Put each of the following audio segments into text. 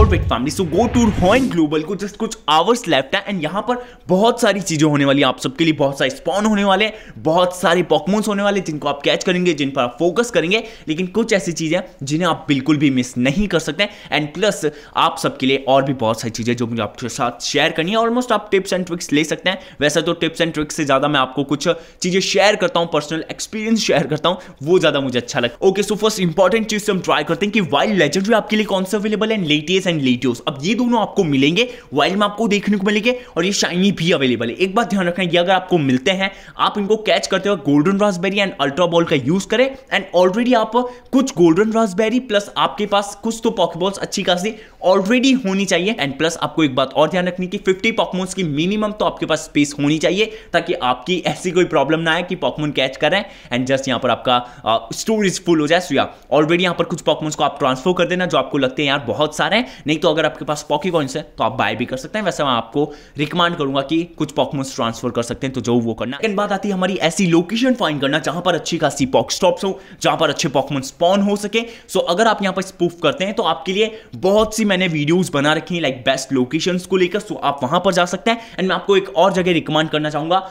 alright family so go to Hoenn global को just कुछ hours left है and यहाँ पर बहुत सारी चीजें होने वाली आप सबके लिए बहुत सारे स्पॉन होने वाले हैं बहुत सारे पॉकमोन्स होने वाले जिनको आप कैच करेंगे जिन पर आप फोकस करेंगे लेकिन कुछ ऐसी चीजें जिन्हें आप बिल्कुल भी मिस नहीं कर सकते एंड प्लस आप सबके लिए और भी बहुत सारी चीजें जो मुझे आपके साथ शेयर करनी है ऑलमोस्ट आप टिप्स एंड ट्रिक्स ले सकते हैं वैसे तो टिप्स एंड ट्रिक्स से ज्यादा मैं आपको कुछ चीजें शेयर करता हूँ पर्सनल एक्सपीरियंस शेयर करता हूँ वो ज्यादा मुझे अच्छा लगता है ओके सो फर्स्ट इंपॉर्टेंट चीज से हम ट्राई करते हैं कि वाइल्ड लेजेंड भी आपके लिए कौन सा अवेलेबल है लेटेस्ट एंड लेटियोस अब ये दोनों आपको मिलेंगे वाइल्ड में आपको देखने को मिलेंगे और ये शाइनी भी अवेलेबल है एक बात ध्यान रखना ये अगर आपको मिलते हैं आप इनको कैच करते हो golden razz berry and ultra ball का यूज करें एंड ऑलरेडी आप कुछ गोल्डन रासबेरी प्लस आपके पास कुछ तो पॉकेबॉल्स अच्छी खासी ऑलरेडी होनी चाहिए एंड प्लस आपको एक बात और ध्यान रखनी कि फिफ्टी पॉकमोन्स की मिनिमम तो आपके पास स्पेस होनी चाहिए ताकि आपकी ऐसी कोई प्रॉब्लम ना आए कि पॉकमोन कैच करें एंड जस्ट यहाँ पर आपका स्टोरेज uh, फुल हो जाए सुया ऑलरेडी यहाँ पर कुछ पॉकमोन्स को आप ट्रांसफर कर देना जो आपको लगते हैं यार बहुत सारे हैं नहीं तो अगर आपके पास पॉकी कॉइन्स है तो आप बाय भी कर सकते हैं वैसे मैं आपको रिकमेंड करूंगा कि कुछ पॉकमोन्स ट्रांसफर कर सकते हैं तो जो वो करना लेकिन बात आती है हमारी ऐसी लोकेशन फाइंड करना जहां पर अच्छी खासी पॉक स्टॉप्स हो जहां पर अच्छे पॉकमोन स्पॉन हो सके सो अगर आप यहाँ पर स्पूफ करते हैं तो आपके लिए बहुत सी मैंने वीडियोज बना रखी है लाइक बेस्ट लोकेशन को लेकर सो आप वहां पर जा सकते हैं एंड मैं आपको एक और जगह रिकमेंड करना चाहूंगा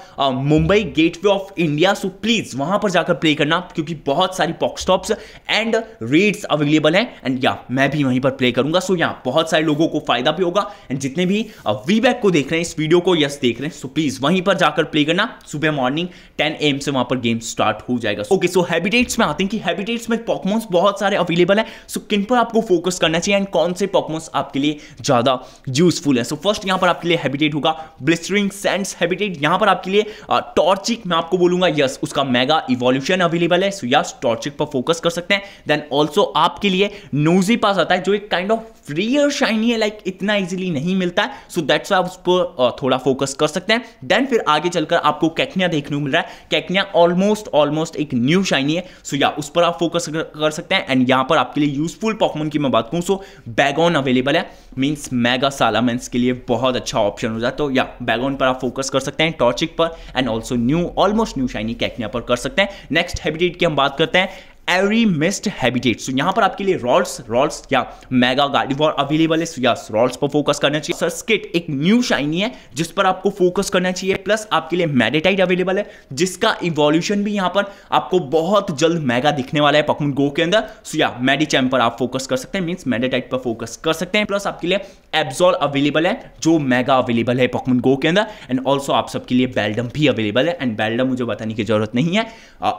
Mumbai gate of India so please वहां पर जाकर प्ले करना क्योंकि बहुत सारी poke stops and raids available हैं एंड या मैं भी वहीं पर प्ले करूंगा सो यहाँ बहुत सारे लोगों को फायदा भी होगा एंड जितने भी वी uh, बैक को देख रहे हैं इस वीडियो को यस देख रहे हैं सो प्लीज वहीं पर जाकर प्ले करना सुबह मॉर्निंग टेन एम से वहां पर गेम स्टार्ट हो जाएगा ओके सो हैबिटेट्स में आते हैं कि हैबिटेट्स में पॉकमोन्स बहुत सारे अवेलेबल है सो किन पर आपको फोकस करना चाहिए एंड कौन से पॉकमोन्स आपके लिए ज्यादा यूजफुल है सो फर्स्ट यहां पर आपके लिए हैबिटेट होगा ब्लिस्टरिंग सैंड्स हैबिटेट यहां पर आपके लिए टॉर्चिक uh, मैं आपको बोलूंगा यस उसका मेगा इवोल्यूशन अवेलेबल है सो यस टॉर्चिक पर फोकस कर सकते हैं देन ऑल्सो आपके लिए नोजी पास आता है जो एक kind of free clear shiny है लाइक like, इतना इजीली नहीं मिलता है सो दैट्स आप उस पर थोड़ा फोकस कर सकते हैं देन फिर आगे चलकर आपको कैकनिया देखने को मिल रहा है कैकनिया ऑलमोस्ट ऑलमोस्ट एक न्यू शाइनी है सो so, या उस पर आप फोकस कर, सकते हैं एंड यहाँ पर आपके लिए यूजफुल पॉकमोन की मैं बात कहूँ सो बैगॉन अवेलेबल है मीन्स मेगा सालामेंस के लिए बहुत अच्छा ऑप्शन हो जाए तो या बैगॉन पर आप फोकस कर सकते हैं टॉर्चिक पर and also new almost new shiny कैकनिया पर कर सकते हैं नेक्स्ट हैबिटेट की हम बात करते हैं एवरी मिस्ट हैबिटेट सो यहाँ पर आपके लिए रॉल्स रॉल्स या मेगा गाड़ी वॉर अवेलेबल है या रॉल्स पर फोकस करना चाहिए सर्स्किट एक न्यू शाइनी है जिस पर आपको फोकस करना चाहिए प्लस आपके लिए मेडेटाइट अवेलेबल है जिसका इवोल्यूशन भी यहाँ पर आपको बहुत जल्द मेगा दिखने वाला है पकमुन गो के अंदर सो या मेडिचैम पर आप फोकस कर सकते हैं मीन्स मेडेटाइट पर फोकस कर सकते हैं प्लस आपके लिए एब्जॉल अवेलेबल है जो मेगा अवेलेबल है पकमुन गो के अंदर एंड ऑल्सो आप सबके लिए बेल्डम भी अवेलेबल है एंड बेल्डम मुझे बताने की जरूरत नहीं है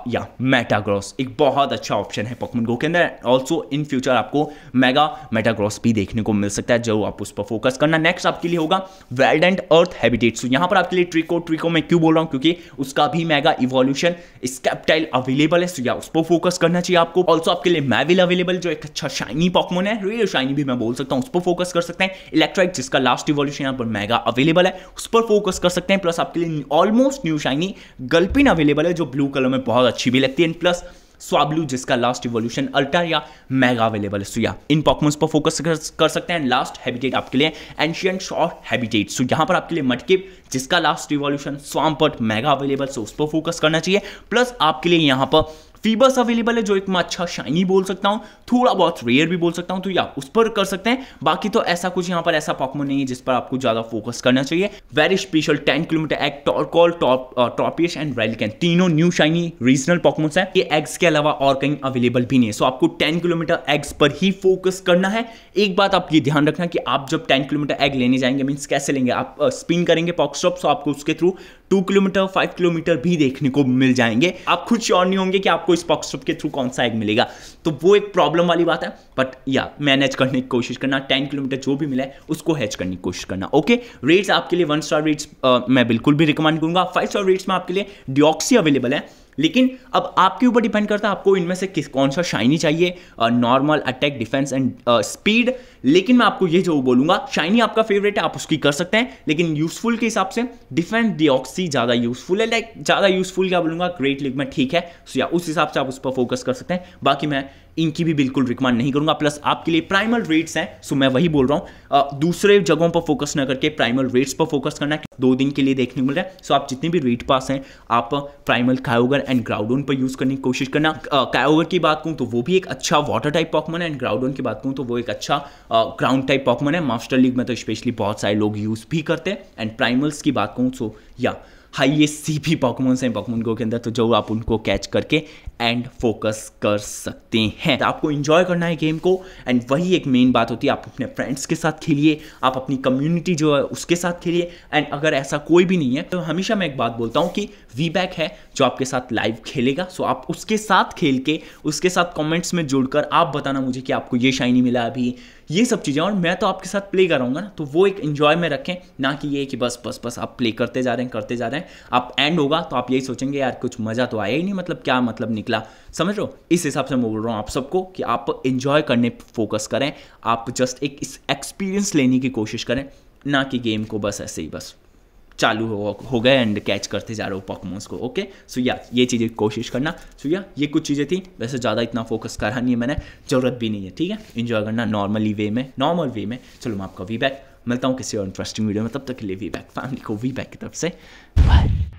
या uh, मेटाग्रॉस एक बहुत अच्छा ऑप्शन है पॉकमन गो के अंदर ऑल्सो इन फ्यूचर आपको मेगा मेटाग्रॉस भी देखने को मिल सकता है जरूर आप उस पर फोकस करना नेक्स्ट आपके लिए होगा wild and earth habitat so यहाँ पर आपके लिए ट्रिको ट्रिको मैं क्यों बोल रहा हूँ क्योंकि उसका भी मेगा इवोल्यूशन स्कैप्टाइल अवेलेबल है सो या उस पर फोकस करना चाहिए आपको ऑल्सो आपके लिए मैविल अवेलेबल जो एक अच्छा शाइनी पॉकमोन है रियल शाइनी भी मैं बोल सकता हूँ उस पर फोकस कर सकते हैं इलेक्ट्राइक जिसका लास्ट इवोल्यूशन यहाँ पर मेगा अवेलेबल है उस पर फोकस कर सकते हैं प्लस आपके लिए almost new shiny Gulpin available है जो ब्लू कलर में बहुत अच्छी भी लगती है एंड प्लस स्वाब्लू जिसका लास्ट इवोल्यूशन अल्टा या मेगा अवेलेबल है सो या इन पॉकमोन्स पर फोकस कर सकते हैं लास्ट हैबिटेट आपके लिए एंशियंट शॉर्ट हैबिटेट सो यहाँ पर आपके लिए मटकेप जिसका last revolution Swampert mega available so उस पर फोकस करना चाहिए प्लस आपके लिए यहाँ पर फीबस अवेलेबल है जो एक मैं अच्छा शाइनी बोल सकता हूँ थोड़ा बहुत रेयर भी बोल सकता हूँ तो ये आप उस पर कर सकते हैं बाकी तो ऐसा कुछ यहाँ पर ऐसा पॉकमोन नहीं है जिस पर आपको ज़्यादा फोकस करना चाहिए very special ten kilometer egg Torkoal टॉप टॉपियस एंड रेलिकन तीनों न्यू शाइनी रीजनल पॉकमोन्स हैं ये एग्स के अलावा और कहीं अवेलेबल भी नहीं है सो आपको टेन किलोमीटर एग्स पर ही फोकस करना है एक बात आप ये ध्यान रखना कि आप जब टेन किलोमीटर एग लेने जाएंगे मीन्स कैसे लेंगे आप स्पिन uh, करेंगे पॉक्सटॉप सो आपको उसके through two kilometer five kilometer भी देखने को मिल जाएंगे आप खुद श्योर नहीं होंगे कि आपको इस पॉक्सटॉप के थ्रू कौन सा एग मिलेगा तो वो एक प्रॉब्लम वाली बात है बट या मैनेज करने की कोशिश करना टेन किलोमीटर जो भी मिला है उसको हैच करने की कोशिश करना ओके रेट्स आपके लिए वन स्टार रेट्स मैं बिल्कुल भी रिकमेंड करूंगा फाइव स्टार रेट्स में आपके लिए डिओक्सी अवेलेबल है लेकिन अब आपके ऊपर डिपेंड करता है आपको इनमें से किस कौन सा शाइनी चाहिए normal attack defense and speed लेकिन मैं आपको ये जो बोलूंगा शाइनी आपका फेवरेट है आप उसकी कर सकते हैं लेकिन यूजफुल के हिसाब से डिफेंस डिऑक्सी ज़्यादा यूजफुल है लाइक ज़्यादा यूजफुल क्या बोलूंगा ग्रेट लीग में ठीक है सो या उस हिसाब से आप उस पर फोकस कर सकते हैं बाकी मैं इनकी भी बिल्कुल रिकमेंड नहीं करूंगा प्लस आपके लिए प्राइमल रेट्स हैं सो मैं वही बोल रहा हूँ दूसरे जगहों पर फोकस न करके प्राइमल रेट्स पर फोकस करना है दो दिन के लिए देखने को मिल रहा है सो आप जितने भी रेट पास हैं आप प्राइमल कायोगर एंड ग्राउडोन पर यूज़ करने की कोशिश करना कायोगर की बात करूँ तो वो भी एक अच्छा वाटर टाइप पॉकमन है एंड ग्राउडोन की बात करूँ तो वो एक अच्छा ग्राउंड टाइप पॉकमन है मास्टर लीग में तो स्पेशली बहुत सारे लोग यूज़ भी करते हैं एंड प्राइमल्स की बात कहूँ सो या हाइएस्ट सी भी पॉकमोन्स हैं पॉकमोन गो के अंदर तो जो आप उनको कैच करके एंड फोकस कर सकते हैं तो आपको इंजॉय करना है गेम को एंड वही एक मेन बात होती है आप अपने फ्रेंड्स के साथ खेलिए आप अपनी कम्युनिटी जो है उसके साथ खेलिए एंड अगर ऐसा कोई भी नहीं है तो हमेशा मैं एक बात बोलता हूँ कि वी बैक है जो आपके साथ लाइव खेलेगा सो आप उसके साथ खेल के उसके साथ कॉमेंट्स में जुड़कर आप बताना मुझे कि आपको ये शाइनी मिला अभी ये सब चीज़ें और मैं तो आपके साथ प्ले कराऊंगा ना तो वो एक इन्जॉय में रखें ना कि ये कि बस बस बस आप प्ले करते जा रहे हैं करते जा रहे हैं आप एंड होगा तो आप यही सोचेंगे यार कुछ मज़ा तो आया ही नहीं मतलब क्या मतलब निकल निकला समझ रहे हो इस हिसाब से मैं बोल रहा हूँ आप सबको कि आप इन्जॉय करने पर फोकस करें आप जस्ट एक इस एक्सपीरियंस लेने की कोशिश करें ना कि गेम को बस ऐसे ही बस चालू हो हो गए एंड कैच करते जा रहे हो पॉकमोन्स को ओके सो या ये चीज़ें कोशिश करना सो या ये कुछ चीज़ें थी वैसे ज़्यादा इतना फोकस करा नहीं है मैंने ज़रूरत भी नहीं है ठीक है इन्जॉय करना नॉर्मली वे में नॉर्मल वे में चलो मैं आपका वी बैक मिलता हूँ किसी और इंटरेस्टिंग वीडियो में तब तक के लिए वी बैक फैमिली को वी बैक की तरफ से बाय